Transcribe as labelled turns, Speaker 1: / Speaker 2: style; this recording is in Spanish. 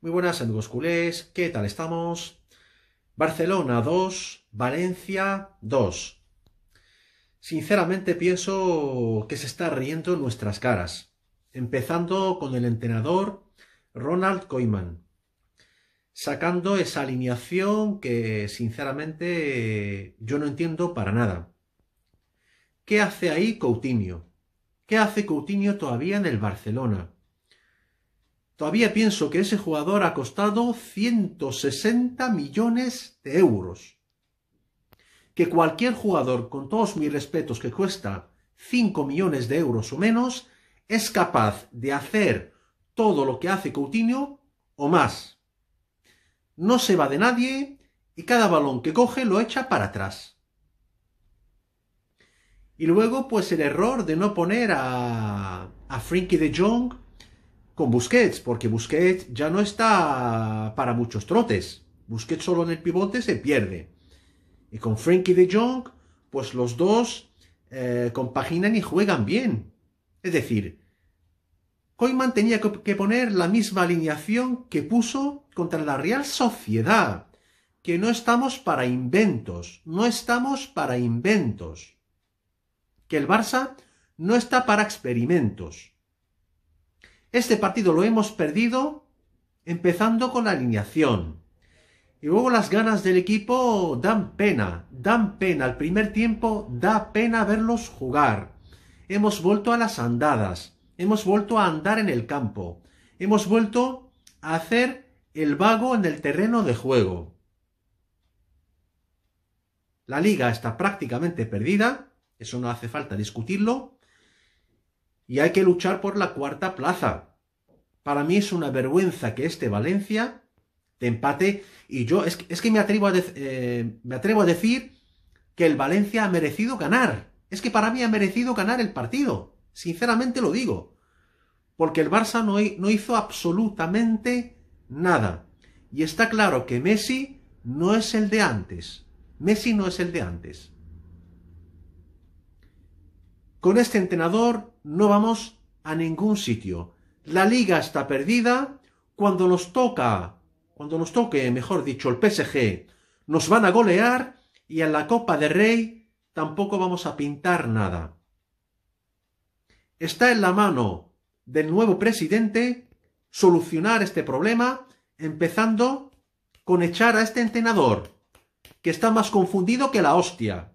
Speaker 1: Muy buenas amigos culés, ¿qué tal estamos? Barcelona 2, Valencia 2. Sinceramente pienso que se está riendo en nuestras caras, empezando con el entrenador Ronald Koeman, sacando esa alineación que sinceramente yo no entiendo para nada. ¿Qué hace ahí Coutinho? ¿Qué hace Coutinho todavía en el Barcelona? Todavía pienso que ese jugador ha costado 160 millones de euros. Que cualquier jugador, con todos mis respetos, que cuesta 5 millones de euros o menos, es capaz de hacer todo lo que hace Coutinho o más. No se va de nadie y cada balón que coge lo echa para atrás. Y luego, pues el error de no poner a, a Frankie de Jong con Busquets, porque Busquets ya no está para muchos trotes. Busquets solo en el pivote se pierde. Y con Frankie de Jong, pues los dos eh, compaginan y juegan bien. Es decir, Koeman tenía que poner la misma alineación que puso contra la Real Sociedad. Que no estamos para inventos, no estamos para inventos. Que el Barça no está para experimentos. Este partido lo hemos perdido empezando con la alineación. Y luego las ganas del equipo dan pena, dan pena. Al primer tiempo da pena verlos jugar. Hemos vuelto a las andadas, hemos vuelto a andar en el campo, hemos vuelto a hacer el vago en el terreno de juego. La liga está prácticamente perdida, eso no hace falta discutirlo, y hay que luchar por la cuarta plaza. Para mí es una vergüenza que este Valencia te empate y yo es, que me atrevo, a eh, me atrevo a decir que el Valencia ha merecido ganar. Es que para mí ha merecido ganar el partido. Sinceramente lo digo. Porque el Barça no hizo absolutamente nada. Y está claro que Messi no es el de antes. Messi no es el de antes. Con este entrenador no vamos a ningún sitio. La liga está perdida. Cuando nos toca, cuando nos toque, mejor dicho, el PSG, nos van a golear y en la Copa de Rey tampoco vamos a pintar nada. Está en la mano del nuevo presidente solucionar este problema empezando con echar a este entrenador, que está más confundido que la hostia.